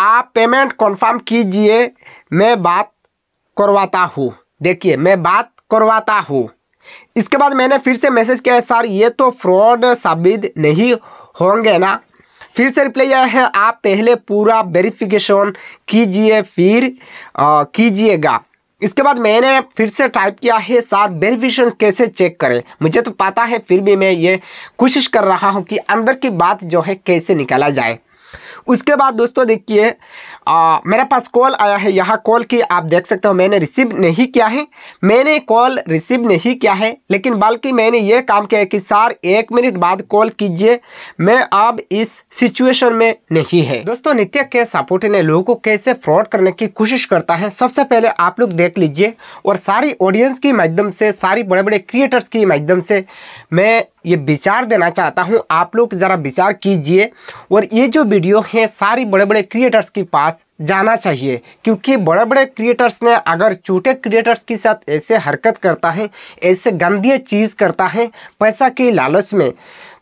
आप payment confirm कीजिए मैं बात करवाता हूँ देखिए मैं बात करवाता हूँ इसके बाद मैंने फिर से मैसेज किया है सर ये तो फ्रॉड साबित नहीं होंगे ना फिर से रिप्लाई आया है आप पहले पूरा वेरिफिकेशन कीजिए फिर कीजिएगा इसके बाद मैंने फिर से टाइप किया है सर वेरिफिकेशन कैसे चेक करें मुझे तो पता है फिर भी मैं ये कोशिश कर रहा हूँ कि अंदर की बात जो है कैसे निकाला जाए उसके बाद दोस्तों देखिए मेरे पास कॉल आया है यहाँ कॉल की आप देख सकते हो मैंने रिसीव नहीं किया है मैंने कॉल रिसीव नहीं किया है लेकिन बल्कि मैंने ये काम किया है कि सर एक मिनट बाद कॉल कीजिए मैं अब इस सिचुएशन में नहीं है दोस्तों नित्य के सपोर्ट ने लोगों को कैसे फ्रॉड करने की कोशिश करता है सबसे पहले आप लोग देख लीजिए और सारी ऑडियंस के माध्यम से सारी बड़े बड़े क्रिएटर्स के माध्यम से मैं ये विचार देना चाहता हूँ आप लोग ज़रा विचार कीजिए और ये जो वीडियो हैं सारी बड़े बड़े क्रिएटर्स के पास जाना चाहिए क्योंकि बड़े बड़े क्रिएटर्स ने अगर छोटे क्रिएटर्स के साथ ऐसे हरकत करता है ऐसे गंदी चीज़ करता है पैसा के लालच में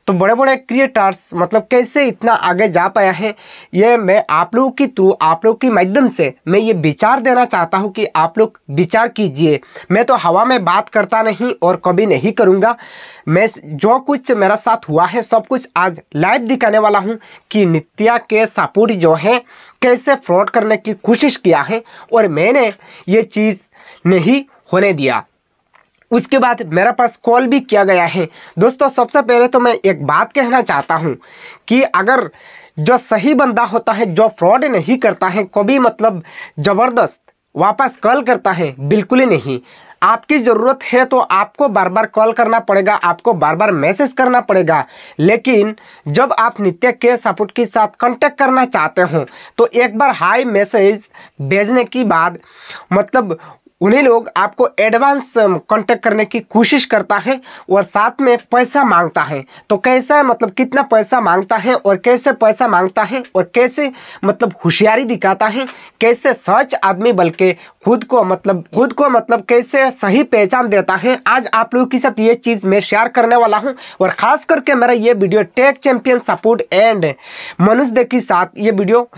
तो बड़े बड़े क्रिएटर्स मतलब कैसे इतना आगे जा पाया है ये मैं आप लोगों के थ्रू आप लोगों के माध्यम से मैं ये विचार देना चाहता हूँ कि आप लोग विचार कीजिए मैं तो हवा में बात करता नहीं और कभी नहीं करूँगा मैं जो कुछ मेरा साथ हुआ है सब कुछ आज लाइव दिखाने वाला हूँ कि नित्या के सपूट जो है कैसे फ्रॉड करने की कोशिश किया है और मैंने ये चीज़ नहीं होने दिया उसके बाद मेरा पास कॉल भी किया गया है दोस्तों सबसे पहले तो मैं एक बात कहना चाहता हूँ कि अगर जो सही बंदा होता है जो फ्रॉड नहीं करता है कभी मतलब ज़बरदस्त वापस कॉल करता है बिल्कुल ही नहीं आपकी ज़रूरत है तो आपको बार बार कॉल करना पड़ेगा आपको बार बार मैसेज करना पड़ेगा लेकिन जब आप नित्य के सपोर्ट के साथ कांटेक्ट करना चाहते हो तो एक बार हाई मैसेज भेजने के बाद मतलब उन्हीं लोग आपको एडवांस कांटेक्ट um, करने की कोशिश करता है और साथ में पैसा मांगता है तो कैसा मतलब कितना पैसा मांगता है और कैसे पैसा मांगता है और कैसे मतलब होशियारी दिखाता है कैसे सच आदमी बल्कि खुद को मतलब खुद को मतलब कैसे सही पहचान देता है आज आप लोगों के साथ ये चीज़ मैं शेयर करने वाला हूँ और ख़ास करके मेरा ये video tech champion support and मनुष्य के साथ ये वीडियो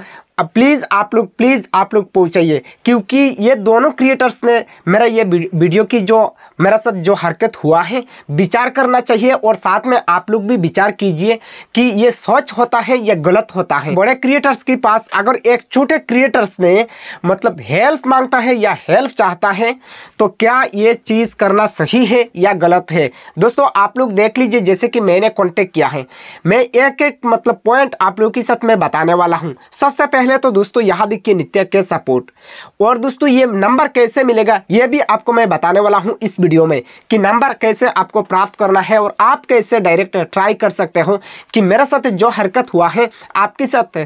अब प्लीज़ आप लोग प्लीज़ आप लोग पहुँचाइए क्योंकि ये दोनों क्रिएटर्स ने मेरा ये वीडियो की जो मेरा साथ जो हरकत हुआ है विचार करना चाहिए और साथ में आप लोग भी विचार कीजिए कि ये सच होता है या गलत होता है बड़े क्रिएटर्स के पास अगर एक छोटे क्रिएटर्स ने मतलब हेल्प मांगता है या हेल्प चाहता है तो क्या ये चीज़ करना सही है या गलत है दोस्तों आप लोग देख लीजिए जैसे कि मैंने कॉन्टेक्ट किया है मैं एक एक मतलब पॉइंट आप लोगों के साथ मैं बताने वाला हूँ सबसे पहले पहले तो दोस्तों यहाँ देखिए नित्या के सपोर्ट और दोस्तों ये नंबर कैसे मिलेगा ये भी आपको मैं बताने वाला हूँ इस वीडियो में कि नंबर कैसे आपको प्राप्त करना है और आप कैसे डायरेक्ट ट्राई कर सकते हो कि मेरे साथ जो हरकत हुआ है आपके साथ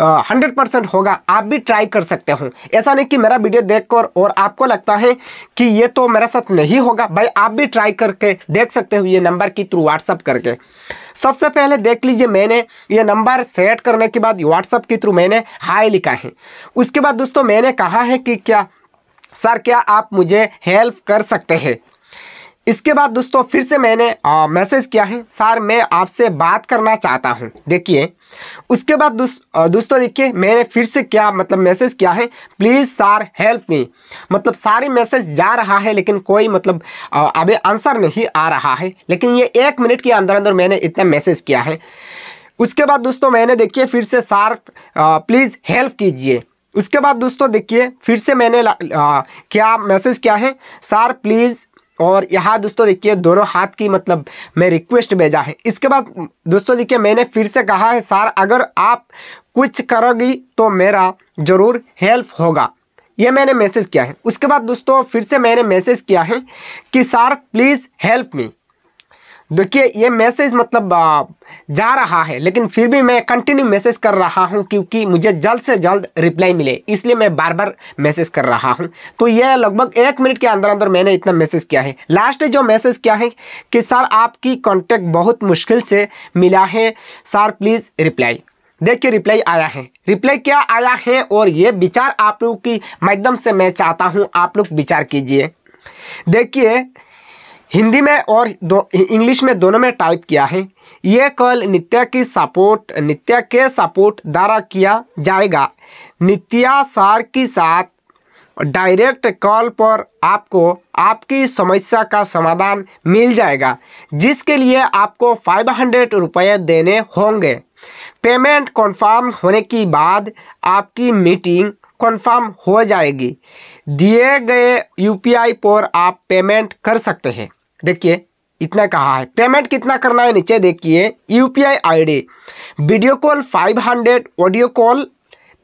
हंड्रेड परसेंट होगा आप भी ट्राई कर सकते हो ऐसा नहीं कि मेरा वीडियो देखकर और आपको लगता है कि ये तो मेरे साथ नहीं होगा भाई आप भी ट्राई करके देख सकते हो ये नंबर के थ्रू व्हाट्सअप करके सबसे पहले देख लीजिए मैंने ये नंबर सेट करने के बाद व्हाट्सअप के थ्रू मैंने हाई लिखा है उसके बाद दोस्तों मैंने कहा है कि क्या सर क्या आप मुझे हेल्प कर सकते हैं इसके बाद दोस्तों फिर से मैंने मैसेज किया है सर मैं आपसे बात करना चाहता हूँ देखिए उसके बाद दोस्तों देखिए मैंने फिर से क्या मतलब मैसेज किया है प्लीज़ सर हेल्प मी मतलब सारी मैसेज जा रहा है लेकिन कोई मतलब अभी आंसर नहीं आ रहा है लेकिन ये एक मिनट के अंदर अंदर मैंने इतना मैसेज किया है उसके बाद दोस्तों मैंने देखिए फिर से सार प्लीज़ हेल्प कीजिए उसके बाद दोस्तों देखिए फिर से मैंने आ, क्या मैसेज किया है सार प्लीज़ और यहाँ दोस्तों देखिए दोनों हाथ की मतलब मैं रिक्वेस्ट भेजा है इसके बाद दोस्तों देखिए मैंने फिर से कहा है सर अगर आप कुछ करोगी तो मेरा ज़रूर हेल्प होगा ये मैंने मैसेज किया है उसके बाद दोस्तों फिर से मैंने मैसेज किया है कि सर प्लीज़ हेल्प मी देखिए ये मैसेज मतलब जा रहा है लेकिन फिर भी मैं कंटिन्यू मैसेज कर रहा हूँ क्योंकि मुझे जल्द से जल्द रिप्लाई मिले इसलिए मैं बार बार मैसेज कर रहा हूँ तो यह लगभग एक मिनट के अंदर अंदर मैंने इतना मैसेज किया है लास्ट जो मैसेज किया है कि सर आपकी कॉन्टैक्ट बहुत मुश्किल से मिला है सर प्लीज़ रिप्लाई देखिए रिप्लाई आया है रिप्लाई क्या आया है और ये विचार आप लोग की माध्यम से मैं चाहता हूँ आप लोग विचार कीजिए देखिए हिंदी में और दो इंग्लिश में दोनों में टाइप किया है ये कॉल नित्या की सपोर्ट नित्या के सपोर्ट द्वारा किया जाएगा नित्या सार के साथ डायरेक्ट कॉल पर आपको आपकी समस्या का समाधान मिल जाएगा जिसके लिए आपको फाइव हंड्रेड रुपये देने होंगे पेमेंट कन्फर्म होने के बाद आपकी मीटिंग कन्फर्म हो जाएगी दिए गए यू पर आप पेमेंट कर सकते हैं देखिए इतना कहा है पेमेंट कितना करना है नीचे देखिए U P video call 500 audio call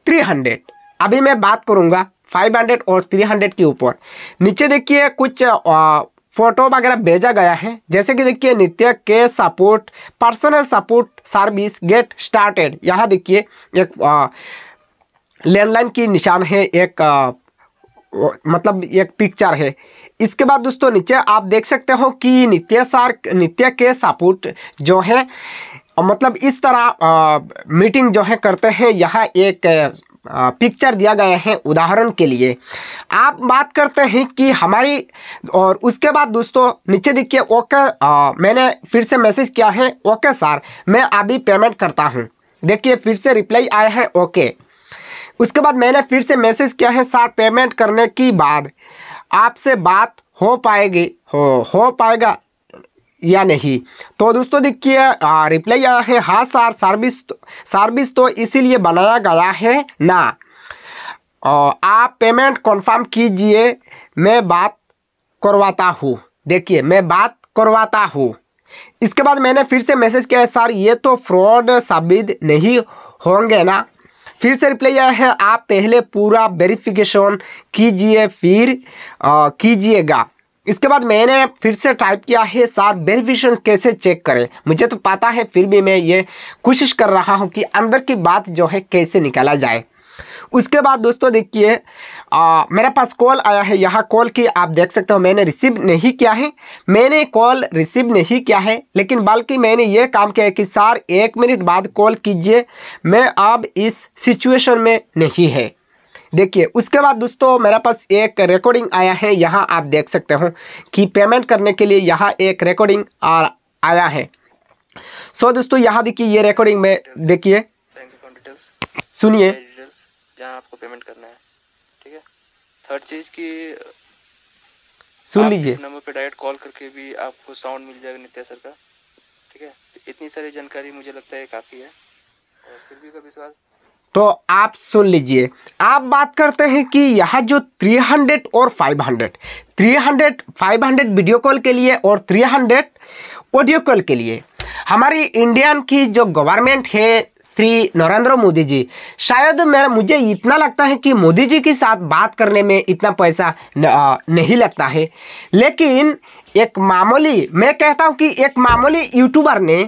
300 अभी मैं बात करूंगा 500 और 300 के ऊपर नीचे देखिए कुछ आ, फोटो वगैरह भेजा गया है जैसे कि देखिए नित्य के support personal support service get started यहाँ देखिए एक आ, लैंडलाइन की निशान है एक आ, मतलब एक पिक्चर है इसके बाद दोस्तों नीचे आप देख सकते हो कि नित्य सार नित्य के सपोर्ट जो है मतलब इस तरह आ, मीटिंग जो है करते हैं यह एक पिक्चर दिया गया है उदाहरण के लिए आप बात करते हैं कि हमारी और उसके बाद दोस्तों नीचे देखिए ओके आ, मैंने फिर से मैसेज किया है ओके सर मैं अभी पेमेंट करता हूँ देखिए फिर से रिप्लाई आया है ओके उसके बाद मैंने फिर से मैसेज किया है सर पेमेंट करने की बाद आपसे बात हो पाएगी हो हो पाएगा या नहीं तो दोस्तों देखिए रिप्लाई आया है हाँ सर सर्विस तो, सर्विस तो इसीलिए बनाया गया है ना आप पेमेंट कंफर्म कीजिए मैं बात करवाता हूँ देखिए मैं बात करवाता हूँ इसके बाद मैंने फिर से मैसेज किया है सर ये तो फ्रॉड साबित नहीं होंगे ना फिर से रिप्लाई यह है आप पहले पूरा वेरिफिकेशन कीजिए फिर कीजिएगा इसके बाद मैंने फिर से टाइप किया है सर वेरिफिकेशन कैसे चेक करें मुझे तो पता है फिर भी मैं ये कोशिश कर रहा हूँ कि अंदर की बात जो है कैसे निकाला जाए उसके बाद दोस्तों देखिए मेरे पास कॉल आया है यहाँ कॉल की आप देख सकते हो मैंने रिसीव नहीं किया है मैंने कॉल रिसीव नहीं किया है लेकिन बल्कि मैंने ये काम किया है कि सर एक मिनट बाद कॉल कीजिए मैं अब इस सिचुएशन में नहीं है देखिए उसके बाद दोस्तों मेरे पास एक रिकॉर्डिंग आया है यहाँ आप देख सकते हो कि पेमेंट करने के लिए यहाँ एक रिकॉर्डिंग आया है सो so, दोस्तों यहाँ देखिए ये रिकॉर्डिंग में देखिए सुनिए जहाँ आपको पेमेंट करना है ठीक है थर्ड चीज़ की सुन लीजिए नंबर पे डायरेक्ट कॉल करके भी आपको साउंड मिल जाएगा नित्या सर का ठीक है तो इतनी सारी जानकारी मुझे लगता है काफ़ी है और फिर भी का विश्वास तो आप सुन लीजिए आप बात करते हैं कि यहाँ जो 300 और 500 300 500 वीडियो कॉल के लिए और 300 ऑडियो कॉल के लिए हमारी इंडियन की जो गवर्नमेंट है श्री नरेंद्र मोदी जी शायद मेरा मुझे इतना लगता है कि मोदी जी के साथ बात करने में इतना पैसा न, आ, नहीं लगता है लेकिन एक मामूली मैं कहता हूँ कि एक मामूली यूट्यूबर ने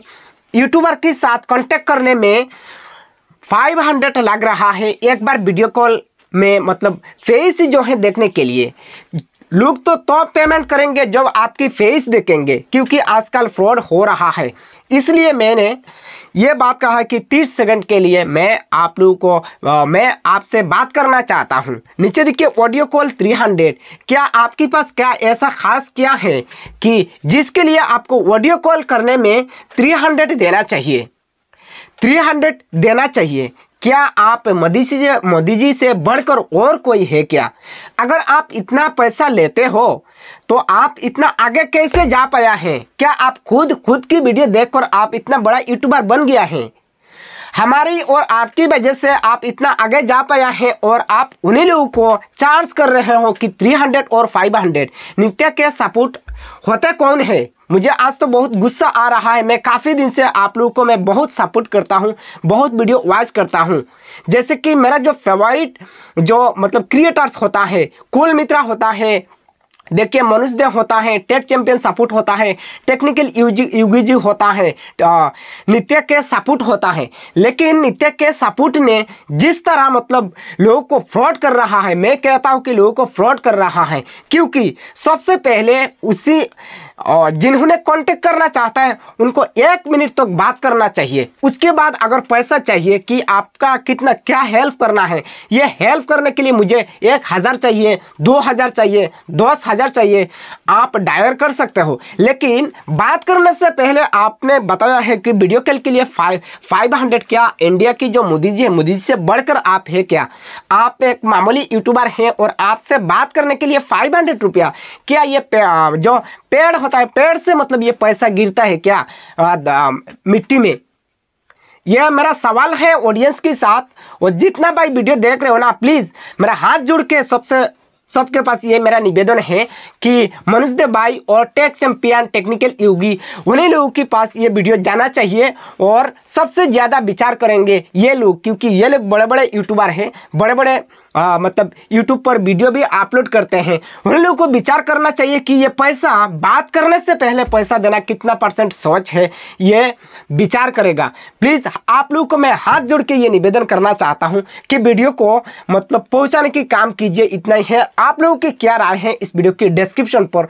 यूट्यूबर के साथ कांटेक्ट करने में 500 लग रहा है एक बार वीडियो कॉल में मतलब फेस जो है देखने के लिए लोग तो तब पेमेंट करेंगे जब आपकी फेस देखेंगे क्योंकि आजकल फ्रॉड हो रहा है इसलिए मैंने ये बात कहा कि 30 सेकंड के लिए मैं आप लोगों को आ, मैं आपसे बात करना चाहता हूँ नीचे देखिए ऑडियो कॉल 300 क्या आपके पास क्या ऐसा खास क्या है कि जिसके लिए आपको ऑडियो कॉल करने में 300 देना चाहिए 300 देना चाहिए क्या आप मोदी जी मोदी जी से बढ़कर और कोई है क्या अगर आप इतना पैसा लेते हो तो आप इतना आगे कैसे जा पाया है क्या आप खुद खुद की वीडियो देखकर आप इतना बड़ा यूट्यूबर बन गया है हमारी और आपकी वजह से आप इतना आगे जा पाया है और आप उन्हीं लोगों को चार्ज कर रहे हो कि 300 और 500 नित्य के सपोर्ट होते कौन है मुझे आज तो बहुत गुस्सा आ रहा है मैं काफ़ी दिन से आप लोगों को मैं बहुत सपोर्ट करता हूँ बहुत वीडियो वॉच करता हूँ जैसे कि मेरा जो फेवरेट जो मतलब क्रिएटर्स होता है कोल मित्रा होता है देखिए मनुष्य होता है टेक चैंपियन सपोर्ट होता है टेक्निकल यूगीजी होता है नित्य के सपोर्ट होता है लेकिन नित्य के सपोर्ट ने जिस तरह मतलब लोगों को फ्रॉड कर रहा है मैं कहता हूँ कि लोगों को फ्रॉड कर रहा है क्योंकि सबसे पहले उसी और जिन्होंने कांटेक्ट करना चाहता है उनको एक मिनट तक तो बात करना चाहिए उसके बाद अगर पैसा चाहिए कि आपका कितना क्या हेल्प करना है ये हेल्प करने के लिए मुझे एक हज़ार चाहिए दो हज़ार चाहिए दस हज़ार इधर चाहिए आप डायर कर सकते हो लेकिन बात करने से पहले आपने बताया है कि वीडियो कॉल के लिए फाइव फाइव हंड्रेड क्या इंडिया की जो मोदी जी है मोदी जी से बढ़कर आप है क्या आप एक मामूली यूट्यूबर हैं और आपसे बात करने के लिए फाइव हंड्रेड रुपया क्या ये पे, जो पेड़ होता है पेड़ से मतलब ये पैसा गिरता है क्या आ, दा, मिट्टी में यह मेरा सवाल है ऑडियंस के साथ और जितना भाई वीडियो देख रहे हो ना प्लीज़ मेरा हाथ जुड़ के सबसे सबके पास ये मेरा निवेदन है कि मनुष्य भाई और टेक चैंपियन टेक्निकल योगी उन्हीं लोगों के पास ये वीडियो जाना चाहिए और सबसे ज़्यादा विचार करेंगे ये लोग क्योंकि ये लोग बड़े बड़े यूट्यूबर हैं बड़े बड़े आ, मतलब यूट्यूब पर वीडियो भी अपलोड करते हैं उन लोगों को विचार करना चाहिए कि ये पैसा बात करने से पहले पैसा देना कितना परसेंट सोच है ये विचार करेगा प्लीज़ आप लोगों को मैं हाथ जोड़ के ये निवेदन करना चाहता हूँ कि वीडियो को मतलब पहुँचाने की काम कीजिए इतना ही है आप लोगों की क्या राय है इस वीडियो की डिस्क्रिप्शन पर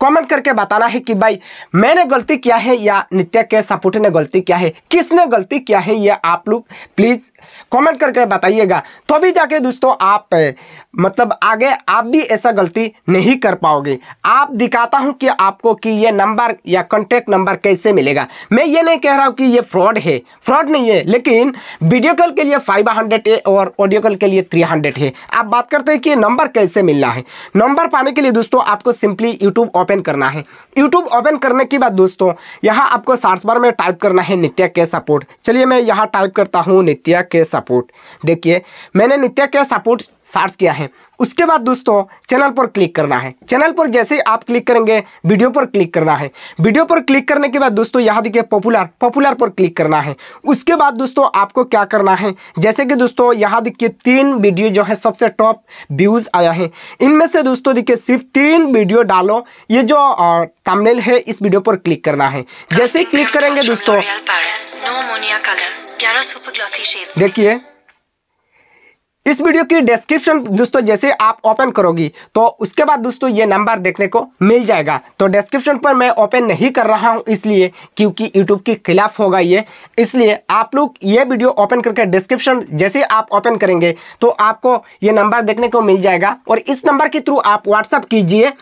कॉमेंट करके बताना है कि भाई मैंने गलती किया है या नित्या के सपोर्ट ने गलती किया है किसने गलती किया है ये आप लोग प्लीज़ कॉमेंट करके बताइएगा तो भी जाके दोस्तों आप मतलब आगे आप भी ऐसा गलती नहीं कर पाओगे आप दिखाता हूं कि आपको कि ये नंबर या कॉन्टैक्ट नंबर कैसे मिलेगा मैं ये नहीं कह रहा हूं कि ये फ्रॉड है फ्रॉड नहीं है लेकिन वीडियो कॉल के लिए फाइव हंड्रेड है और ऑडियो कॉल के लिए थ्री हंड्रेड है आप बात करते हैं कि नंबर कैसे मिलना है नंबर पाने के लिए दोस्तों आपको सिंपली यूट्यूब ओपन करना है यूट्यूब ओपन करने के बाद दोस्तों यहाँ आपको सर्च बार में टाइप करना है नित्या के सपोर्ट चलिए मैं यहाँ टाइप करता हूँ नित्या के सपोर्ट देखिए मैंने नित्या के क्या सपोर्ट सर्च किया है उसके बाद दोस्तों चैनल पर क्लिक करना है चैनल पर जैसे ही आप क्लिक करेंगे वीडियो पर क्लिक करना है वीडियो पर क्लिक करने के बाद दोस्तों यहाँ देखिए पॉपुलर पॉपुलर पर क्लिक करना है उसके बाद दोस्तों आपको क्या करना है जैसे कि दोस्तों यहाँ देखिए तीन वीडियो जो है सबसे टॉप व्यूज़ आया है इनमें से दोस्तों देखिए सिर्फ तीन वीडियो डालो ये जो तमनेल है इस वीडियो पर क्लिक करना है जैसे ही क्लिक करेंगे दोस्तों देखिए इस वीडियो की डिस्क्रिप्शन दोस्तों जैसे आप ओपन करोगी तो उसके बाद दोस्तों ये नंबर देखने को मिल जाएगा तो डिस्क्रिप्शन पर मैं ओपन नहीं कर रहा हूँ इसलिए क्योंकि यूट्यूब के खिलाफ होगा ये इसलिए आप लोग ये वीडियो ओपन करके डिस्क्रिप्शन जैसे आप ओपन करेंगे तो आपको ये नंबर देखने को मिल जाएगा और इस नंबर के थ्रू आप व्हाट्सअप कीजिए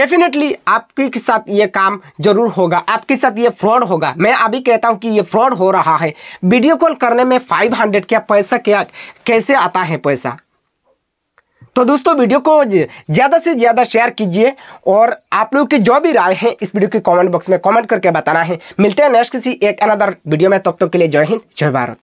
डेफिनेटली आपके साथ ये काम जरूर होगा आपके साथ ये फ्रॉड होगा मैं अभी कहता हूँ कि ये फ्रॉड हो रहा है वीडियो कॉल करने में फाइव हंड्रेड क्या पैसा क्या कैसे आता है पैसा तो दोस्तों वीडियो को ज़्यादा से ज़्यादा शेयर कीजिए और आप लोगों की जो भी राय है इस वीडियो के कमेंट बॉक्स में कमेंट करके बताना है मिलते हैं नेक्स्ट किसी एक अनदर वीडियो में तब तक तो के लिए जय हिंद जय भारत